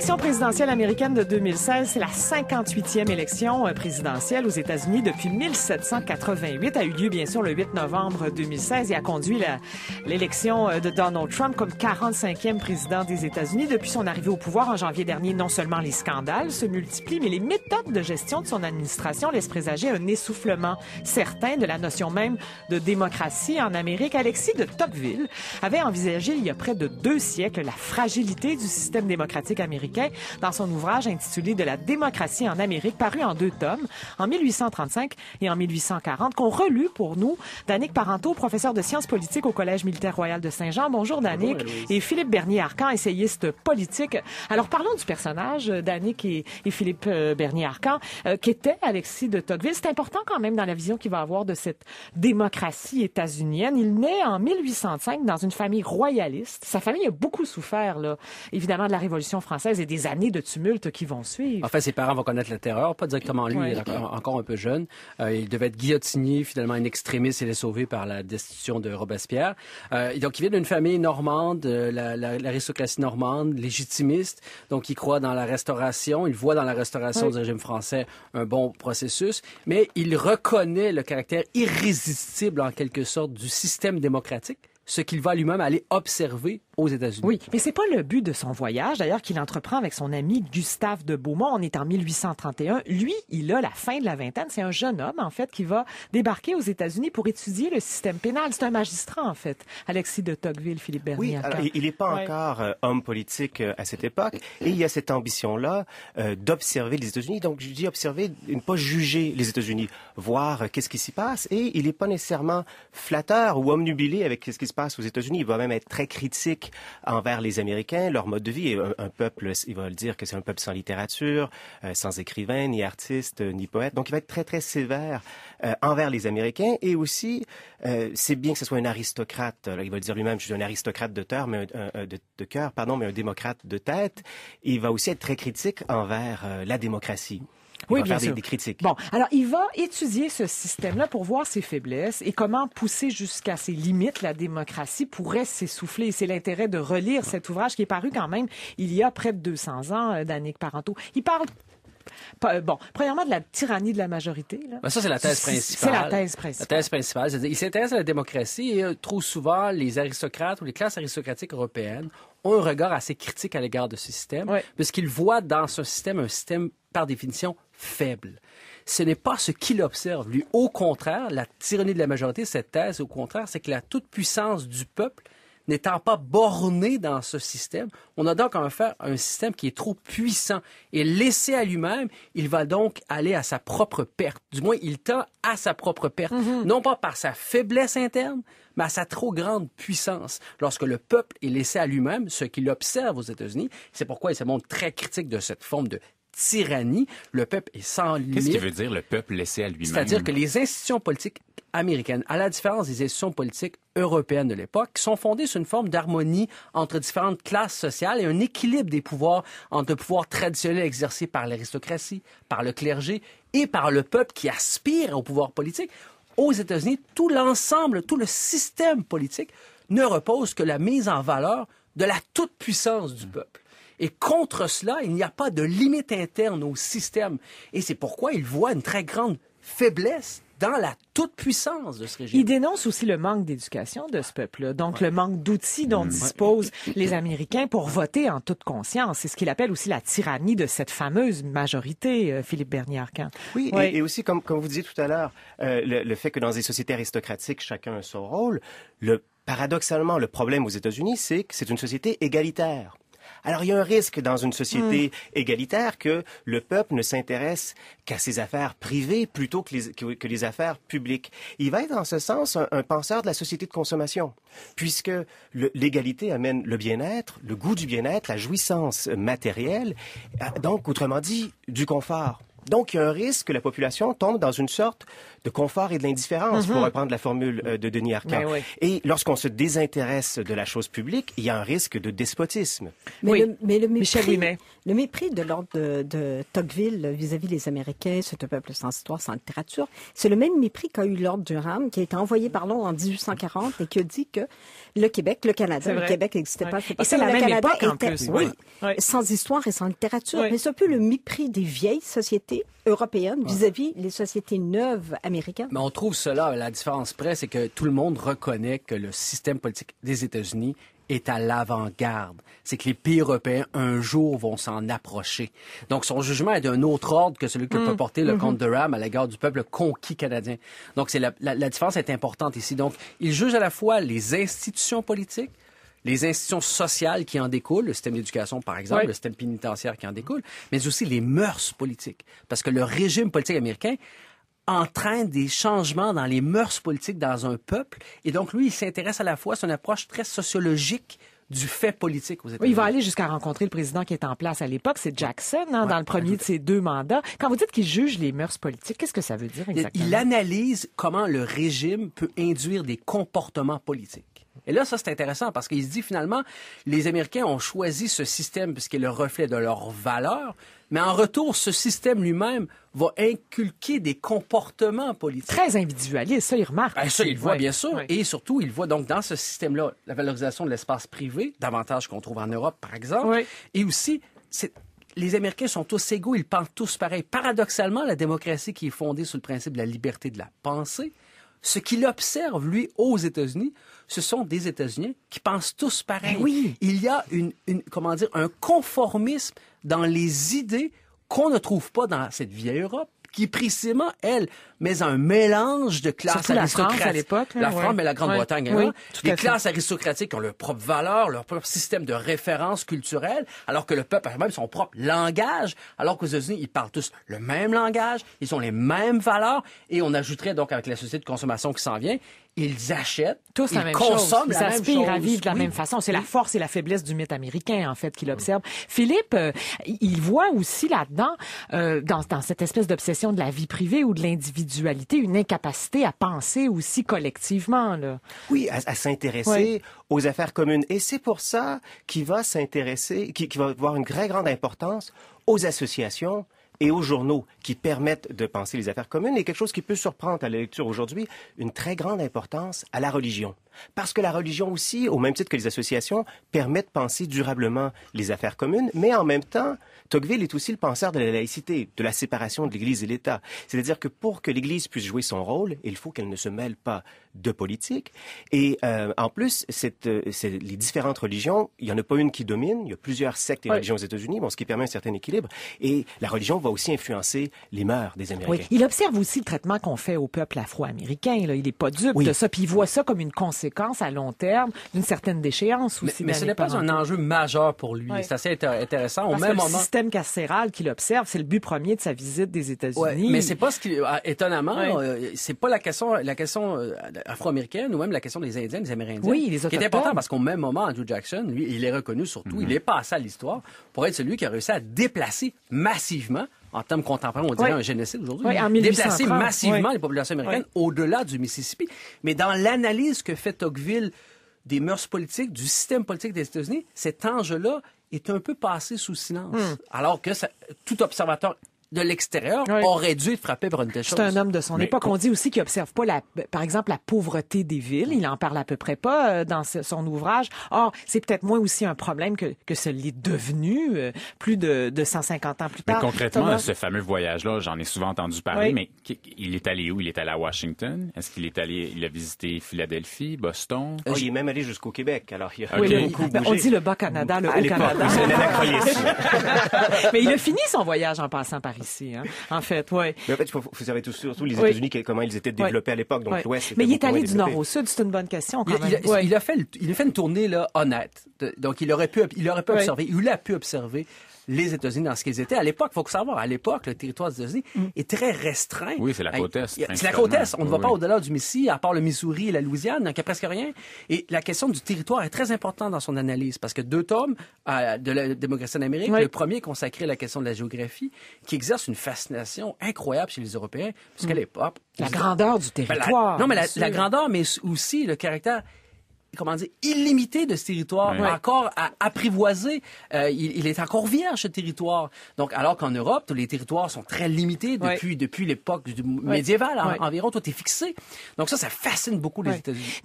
L'élection présidentielle américaine de 2016, c'est la 58e élection euh, présidentielle aux États-Unis depuis 1788, a eu lieu bien sûr le 8 novembre 2016 et a conduit l'élection euh, de Donald Trump comme 45e président des États-Unis depuis son arrivée au pouvoir en janvier dernier. Non seulement les scandales se multiplient, mais les méthodes de gestion de son administration laissent présager un essoufflement certain de la notion même de démocratie en Amérique. Alexis de Tocqueville avait envisagé il y a près de deux siècles la fragilité du système démocratique américain dans son ouvrage intitulé De la démocratie en Amérique, paru en deux tomes, en 1835 et en 1840, qu'on relut pour nous. Danick Parenteau, professeur de sciences politiques au Collège militaire royal de Saint-Jean. Bonjour, Danick. et Philippe Bernier-Arcan, essayiste politique. Alors, parlons du personnage, euh, Danick et, Philippe euh, Bernier-Arcan, euh, qui était Alexis de Tocqueville. C'est important quand même dans la vision qu'il va avoir de cette démocratie états-unienne. Il naît en 1805 dans une famille royaliste. Sa famille a beaucoup souffert, là, évidemment, de la Révolution française des années de tumulte qui vont suivre. En fait, ses parents vont connaître la terreur, pas directement lui, il est encore un peu jeune. Euh, il devait être guillotiné, finalement, un extrémiste, il est sauvé par la destitution de Robespierre. Euh, donc, il vient d'une famille normande, l'aristocratie euh, la, la, normande, légitimiste. Donc, il croit dans la restauration, il voit dans la restauration du régime français un bon processus, mais il reconnaît le caractère irrésistible, en quelque sorte, du système démocratique ce qu'il va lui-même aller observer aux États-Unis. Oui, mais c'est pas le but de son voyage, d'ailleurs, qu'il entreprend avec son ami Gustave de Beaumont. On est en 1831. Lui, il a la fin de la vingtaine. C'est un jeune homme, en fait, qui va débarquer aux États-Unis pour étudier le système pénal. C'est un magistrat, en fait, Alexis de Tocqueville, Philippe Bernier. Oui, il n'est pas encore euh, homme politique euh, à cette époque. Et il y a cette ambition-là euh, d'observer les États-Unis. Donc, je dis observer, ne pas juger les États-Unis, voir qu'est-ce qui s'y passe. Et il n'est pas nécessairement flatteur ou omnubilé avec ce qui se passe aux États-Unis. Il va même être très critique envers les Américains, leur mode de vie. Un, un peuple, il va le dire que c'est un peuple sans littérature, euh, sans écrivain, ni artiste, ni poète. Donc il va être très, très sévère euh, envers les Américains. Et aussi, euh, c'est bien que ce soit un aristocrate. il va le dire lui-même, je suis un aristocrate de, mais de cœur, pardon, mais un démocrate de tête. Il va aussi être très critique envers la démocratie. Il oui, va bien sûr. Des, critiques. Bon, alors il va étudier ce système-là pour voir ses faiblesses et comment pousser jusqu'à ses limites la démocratie pourrait s'essouffler. C'est l'intérêt de relire cet ouvrage qui est paru quand même il y a près de 200 ans euh, d'Annick Parenteau. Il parle euh, Bon, premièrement, de la tyrannie de la majorité. Là. Ben, ça, c'est la thèse principale. C'est la thèse principale. La thèse principale, il s'intéresse à la démocratie et euh, trop souvent, les aristocrates ou les classes aristocratiques européennes ont un regard assez critique à l'égard de ce système, parce qu'ils voient dans ce système un système par définition faible. Ce n'est pas ce qu'il observe, lui. Au contraire, la tyrannie de la majorité, cette thèse, au contraire, c'est que la toute-puissance du peuple n'étant pas bornée dans ce système, on a donc en faire un système qui est trop puissant et laissé à lui-même, il va donc aller à sa propre perte. Du moins, il tend à sa propre perte, mhm. non pas par sa faiblesse interne, mais à sa trop grande puissance. Lorsque le peuple est laissé à lui-même, ce qu'il observe aux États-Unis, c'est pourquoi il se montre très critique de cette forme de tyrannie. Le peuple est sans limite. Qu'est-ce qui veut dire le peuple laissé à lui-même? C'est-à-dire que les institutions politiques américaines, à la différence des institutions politiques européennes de l'époque, sont fondées sur une forme d'harmonie entre différentes classes sociales et un équilibre des pouvoirs entre pouvoirs traditionnels exercés par l'aristocratie, par le clergé et par le peuple qui aspire au pouvoir politique. Aux États-Unis, tout l'ensemble, tout le système politique ne repose que la mise en valeur de la toute-puissance du mmh. peuple. Et contre cela, il n'y a pas de limite interne au système. Et c'est pourquoi il voit une très grande faiblesse dans la toute-puissance de ce régime. Il dénonce aussi le manque d'éducation de ce peuple-là, donc le manque d'outils dont disposent les Américains pour voter en toute conscience. C'est ce qu'il appelle aussi la tyrannie de cette fameuse majorité, euh, Philippe Bernier-Arcan. Oui, et, aussi, comme, comme vous disiez tout à l'heure, euh, le, fait que dans des sociétés aristocratiques, chacun a son rôle, le Paradoxalement, le problème aux États-Unis, c'est que c'est une société égalitaire. Alors, il y a un risque dans une société hmm. égalitaire que le peuple ne s'intéresse qu'à ses affaires privées plutôt que les, que, affaires publiques. Il va être, en ce sens, un penseur de la société de consommation, puisque l'égalité amène le bien-être, le goût du bien-être, la jouissance matérielle, euh, donc, autrement dit, du confort. Donc, il y a un risque que la population tombe dans une sorte de confort et de l'indifférence, pour mhm. reprendre la formule euh, de Denis Arcand. Ben et lorsqu'on se désintéresse de la chose publique, il y a un risque de despotisme. Mais, le, mépris, de l'ordre de, Tocqueville vis-à-vis des Américains, c'est un peuple sans histoire, sans littérature, c'est le même mépris qu'a eu l'ordre Durham, qui a été envoyé par Londres en 1840 et qui a dit que le Québec, le Canada, le Québec n'existait pas. Et c'est la même époque, Oui, sans histoire et sans littérature. Mais c'est un peu le mépris des vieilles sociétés européenne vis-à-vis des les sociétés neuves américaines? Mais on trouve cela, la différence près, c'est que tout le monde reconnaît que le système politique des États-Unis est à l'avant-garde. C'est que les pays européens, un jour, vont s'en approcher. Donc, son jugement est d'un autre ordre que celui que peut mm. porter le mm-hmm. comte de Ram à l'égard du peuple conquis canadien. Donc, la différence est importante ici. Donc, il juge à la fois les institutions politiques, les institutions sociales qui en découlent, le système d'éducation par exemple, le système pénitentiaire qui en découle, mais aussi les mœurs politiques. Parce que le régime politique américain entraîne des changements dans les mœurs politiques dans un peuple. Et donc, lui, il s'intéresse à la fois, à son approche très sociologique du fait politique aux états Oui, il va aller jusqu'à rencontrer le président qui est en place à l'époque, c'est Jackson, hein, dans le premier de ses deux mandats. Quand vous dites qu'il juge les mœurs politiques, qu'est-ce que ça veut dire exactement? Il analyse comment le régime peut induire des comportements politiques. Et là, ça, c'est intéressant parce qu'il se dit finalement, les Américains ont choisi ce système puisqu'il est le reflet de leurs valeurs, mais en retour, ce système lui-même va inculquer des comportements politiques. Très individualiste, ça, il remarque. Ben, ça, il voit, bien sûr. Et surtout, il voit donc dans ce système-là la valorisation de l'espace privé, davantage qu'on trouve en Europe, par exemple. Et aussi, les Américains sont tous égaux, ils pensent tous pareil. Paradoxalement, la démocratie qui est fondée sur le principe de la liberté de la pensée, ce qu'il observe, lui, aux États-Unis, ce sont des États-Unis qui pensent tous pareil. Ben Il y a une, comment dire, un conformisme dans les idées qu'on ne trouve pas dans cette vieille Europe, qui précisément, elle, mais un mélange de classes aristocratiques. La à l'époque. la France mais la Grande-Bretagne. Hein. Les Hein, classes aristocratiques ont leurs propres valeurs, leur propre système de référence culturelle, alors que le peuple a même son propre langage, alors qu'aux États-Unis, ils parlent tous le même langage, ils ont les mêmes valeurs, et on ajouterait donc avec la société de consommation qui s'en vient, ils achètent, tous ils la même consomment chose. Ils aspirent à vivre de la même façon. C'est la force et la faiblesse du mythe américain, en fait, qu'il observe. Philippe, euh, il voit aussi là-dedans, euh, dans, dans, cette espèce d'obsession de la vie privée ou de l'individualité, une incapacité à penser aussi collectivement. Là. Oui, à, s'intéresser aux affaires communes. Et c'est pour ça qu'il va s'intéresser, qu'il va avoir une très grande importance aux associations, et aux journaux qui permettent de penser les affaires communes et quelque chose qui peut surprendre à la lecture aujourd'hui, une très grande importance à la religion. Parce que la religion aussi, au même titre que les associations, permet de penser durablement les affaires communes, mais en même temps, Tocqueville est aussi le penseur de la laïcité, de la séparation de l'Église et l'État. C'est-à-dire que pour que l'Église puisse jouer son rôle, il faut qu'elle ne se mêle pas de politique. Et euh, en plus, cette, euh, les différentes religions, il n'y en a pas une qui domine. Il y a plusieurs sectes et religions aux États-Unis, bon, ce qui permet un certain équilibre. Et la religion va aussi influencer les mœurs des Américains. Oui. Il observe aussi le traitement qu'on fait au peuple afro-américain. Il n'est pas dupe de ça. Puis il voit ça comme une conséquence à long terme d'une certaine déchéance aussi. Mais, mais ce n'est pas un enjeu majeur pour lui. C'est assez intéressant. au même que le système carcéral qu'il observe, c'est le but premier de sa visite des États-Unis. mais c'est pas ce qui, euh, étonnamment, c'est pas la question, la question afro-américaine ou même la question des Indiens, des Amérindiens. Oui, les Qui est important parce qu'au même moment, Andrew Jackson, lui, il est reconnu surtout, il mhm. est passé à l'histoire pour être celui qui a réussi à déplacer massivement en termes contemporains, on dirait un génocide aujourd'hui, déplacer massivement les populations américaines au-delà du Mississippi. Mais dans l'analyse que fait Tocqueville des mœurs politiques, du système politique des États-Unis, cet enjeu-là est un peu passé sous silence. Hmm. Alors que tout observateur de l'extérieur aurait dû être frappé par une chose. C'est un homme de son époque. On dit aussi qu'il observe pas, la, par exemple, la pauvreté des villes. Il en parle à peu près pas euh, dans son ouvrage. Or, c'est peut-être moins aussi un problème que, que ce l'est devenu euh, plus de, de, 150 ans plus tard. Mais concrètement, ce fameux voyage-là, j'en ai souvent entendu parler, mais il est allé où? Il est allé à Washington? Est-ce qu'il est allé, il a visité Philadelphie, Boston? Ah, il est même allé jusqu'au Québec. Alors, il a beaucoup ben, bougé. On dit le bas Canada, le haut Canada. mais il a fini son voyage en passant par ici. Hein. En fait, oui. Mais en fait, vous savez tout, surtout les États-Unis, comment ils étaient développés à l'époque, Mais il est allé du nord au sud, c'est une bonne question. il, a, fait, une tournée là, honnête. Donc, il aurait pu, il aurait pu observer, il l'a pu observer les États-Unis dans ce qu'ils étaient. À l'époque, il faut savoir, à l'époque, le territoire des États-Unis mm. est très restreint. Oui, c'est la côte Est. C'est la côte Est. On ne va pas au-delà du Mississippi, à part le Missouri et la Louisiane, donc il n'y a presque rien. Et la question du territoire est très importante dans son analyse, parce que deux tomes euh, de la démocratie en Amérique, le premier consacré à la question de la géographie, qui exerce une fascination incroyable chez les Européens, parce qu'à mm. l'époque... La grandeur du ben, territoire. non, mais la grandeur, mais aussi le caractère comment dire, illimité de ce territoire, encore à apprivoiser. Euh, il, est encore vierge, ce territoire. Donc, alors qu'en Europe, tous les territoires sont très limités depuis, depuis l'époque médiévale hein, environ. Toi, t'es fixé. Donc ça, ça fascine beaucoup les États-Unis.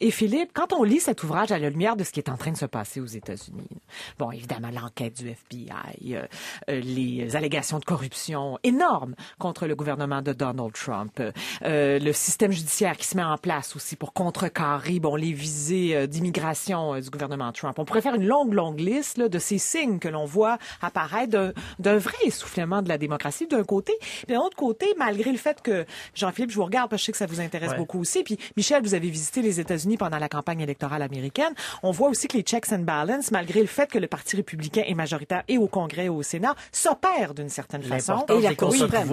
Et, Philippe, quand on lit cet ouvrage à la lumière de ce qui est en train de se passer aux États-Unis, bon, évidemment, l'enquête du FBI, euh, euh, les allégations de corruption énormes contre le gouvernement de Donald Trump, le système judiciaire qui se met en place aussi pour contrecarrer, bon, les visées euh, d'immigration euh, du gouvernement Trump. On pourrait faire une longue, longue liste de ces signes que l'on voit apparaître d'un vrai essoufflement de la démocratie d'un côté. Puis d'un autre côté, malgré le fait que, Jean-Philippe, je vous regarde parce que je sais que ça vous intéresse beaucoup aussi, puis Michel, vous avez visité les États-Unis pendant la campagne électorale américaine. On voit aussi que les checks and balances, malgré le fait que le Parti républicain est majoritaire et au Congrès et au Sénat, s'opèrent d'une certaine façon. Et la Cour suprême.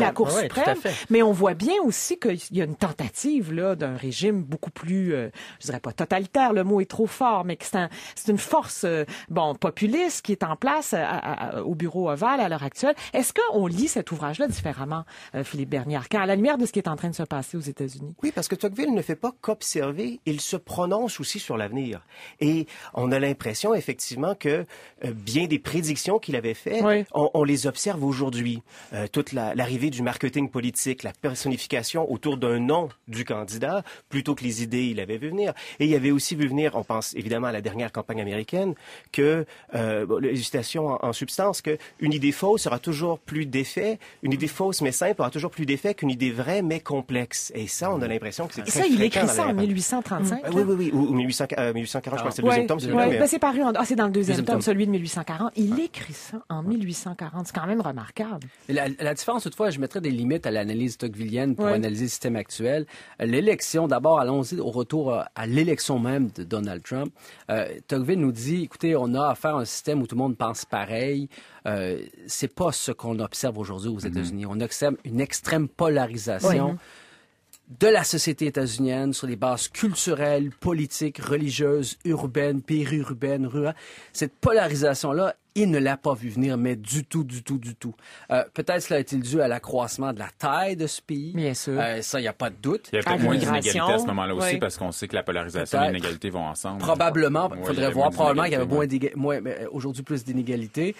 la Cour suprême. mais on voit bien aussi qu'il y a une tentative là d'un régime beaucoup plus euh, je dirais pas totalitaire, le mot est trop fort, mais que c'est une force, euh, bon, populiste qui est en place euh, au bureau Oval à l'heure actuelle. Est-ce qu'on lit cet ouvrage-là différemment, euh, Philippe bernier quand à la lumière de ce qui est en train de se passer aux États-Unis? Oui, parce que Tocqueville ne fait pas qu'observer, il se prononce aussi sur l'avenir. Et on a l'impression, effectivement, que bien des prédictions qu'il avait faites, on, les observe aujourd'hui. toute l'arrivée du marketing politique, la personnification autour d'un nom du candidat, plutôt que les idées qu'il avait venir. Et il y avait aussi vu venir, on pense évidemment à la dernière campagne américaine, que euh, citations en, substance, que une idée fausse aura toujours plus d'effet, une idée mm. fausse mais simple aura toujours plus d'effet qu'une idée vraie mais complexe. Et ça, on a mm. l'impression que c'est très ça, il écrit ça en 1835. Ah, oui, oui, oui, ou 1840, euh, je crois c'est le tome. c'est mais... paru ah, c'est dans le deuxième, tome, celui de 1840. Il écrit ça en 1840, c'est quand même remarquable. La, la, différence, toutefois, je mettrais des limites à l'analyse tocquevillienne pour analyser le système actuel. Euh, l'élection, d'abord, allons-y au retour euh, à, l'élection même de Donald Trump, euh, nous dit, écoutez, on a affaire à un système où tout le monde pense pareil. Euh, c'est pas ce qu'on observe aujourd'hui aux mhm. États-Unis. On observe une extrême polarisation. Hein de la société états-unienne sur les bases culturelles, politiques, religieuses, urbaines, périurbaines, rurales. Cette polarisation-là, il ne l'a pas vu venir, mais du tout, du tout, du tout. Euh, peut-être cela est il dû à l'accroissement de la taille de ce pays. Bien sûr. Euh, ça, il n'y a pas de doute. Il y a peut-être moins d'inégalités à ce moment-là aussi, parce qu'on sait que la polarisation et l'inégalité vont ensemble. Probablement. Il faudrait voir. Probablement qu'il y avait moins, euh, aujourd'hui plus d'inégalités.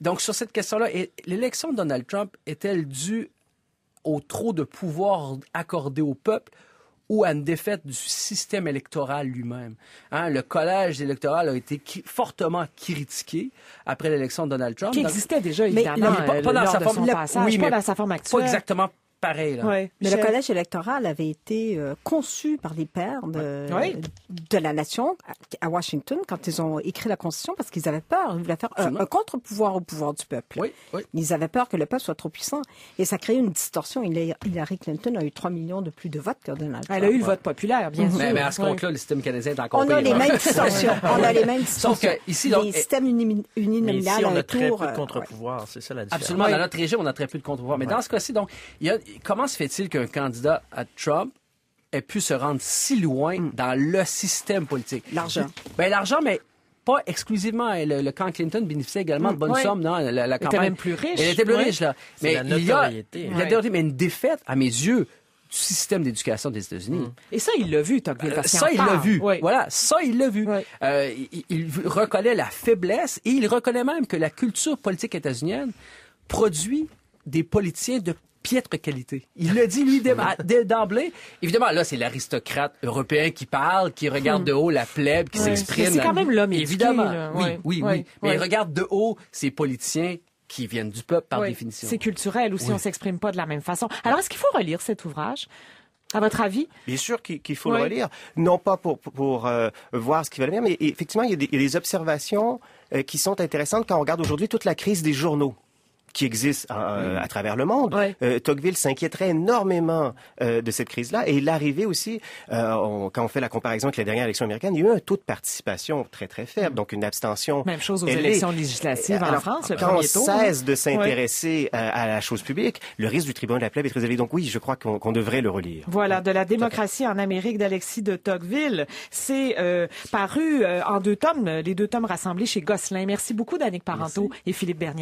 donc, sur cette question-là, l'élection de Donald Trump est-elle due au trop de pouvoir accordé au peuple ou à une défaite du système électoral lui-même. Hein, le collège électoral a été fortement critiqué après l'élection de Donald Trump. Qui existait déjà, évidemment, euh, mais, pas, dans sa forme, pas dans sa forme actuelle. Pas exactement pareil. Mais le collège électoral avait été euh, conçu par les pères de, la nation à, Washington quand ils ont écrit la Constitution parce qu'ils avaient peur. Ils voulaient faire un, contre-pouvoir au pouvoir du peuple. Ils avaient peur que le peuple soit trop puissant. Et ça crée une distorsion. Hillary Clinton a eu 3 millions de plus de votes que Donald Trump. Elle a eu le vote populaire, bien mhm. sûr. Mais, à ce compte-là, le système canadien est encore On a les hein. mêmes distorsions. on a les mêmes distorsions. Sauf que ici, donc, les eh, systèmes uninominales on a très peu de euh, contre-pouvoir. C'est ça la différence. Absolument. Dans notre régime, on a très peu de contre-pouvoir. Mais dans ce cas-ci, donc, il y a comment se fait-il qu'un candidat à Trump ait pu se rendre si loin hmm. dans le système politique? L'argent. Ben, l'argent, mais pas exclusivement. Le, camp Clinton bénéficiait également de bonnes sommes dans la, campagne. était même plus riche. Il était plus riche, là. Mais la notoriété. Il a, la mais une défaite, à mes yeux, du système d'éducation des États-Unis. Hmm. Et ça, il l'a vu, euh, ça, il l'a vu. Voilà, ça, il l'a vu. Euh, il, reconnaît la faiblesse et il reconnaît même que la culture politique états produit des politiciens de piètre qualité. Il ah. le dit, lui, dès d'emblée. Évidemment, là, c'est l'aristocrate européen qui parle, qui regarde hmm. de haut la plèbe, qui s'exprime. C'est quand même l'homme Évidemment. Oui, oui, oui, Mais il regarde de haut ces politiciens qui viennent du peuple, par définition. C'est culturel aussi, on s'exprime pas de la même façon. Alors, est-ce qu'il faut relire cet ouvrage? À votre avis Bien sûr qu'il faut le relire, non pas pour, euh, voir ce qui va le bien, mais effectivement, il y a des, observations euh, qui sont intéressantes quand on regarde aujourd'hui toute la crise des journaux qui existe euh, mm. à, travers le monde. Euh, Tocqueville s'inquiéterait énormément euh, de cette crise-là et l'arrivée aussi, quand on fait la comparaison avec la dernière élection américaine, il y a eu un taux de participation très très faible, mm. donc une abstention. Même chose aux élections législatives en France. Le quand on hein. cesse de s'intéresser à, la chose publique, le risque du tribunal de la plèbe est très élevé. Donc oui, je crois qu'on devrait le relire. Voilà, de la démocratie en Amérique d'Alexis de Tocqueville, c'est paru en deux tomes, les deux tomes rassemblés chez Gosselin. Merci beaucoup, Danick Parenteau et Philippe bernier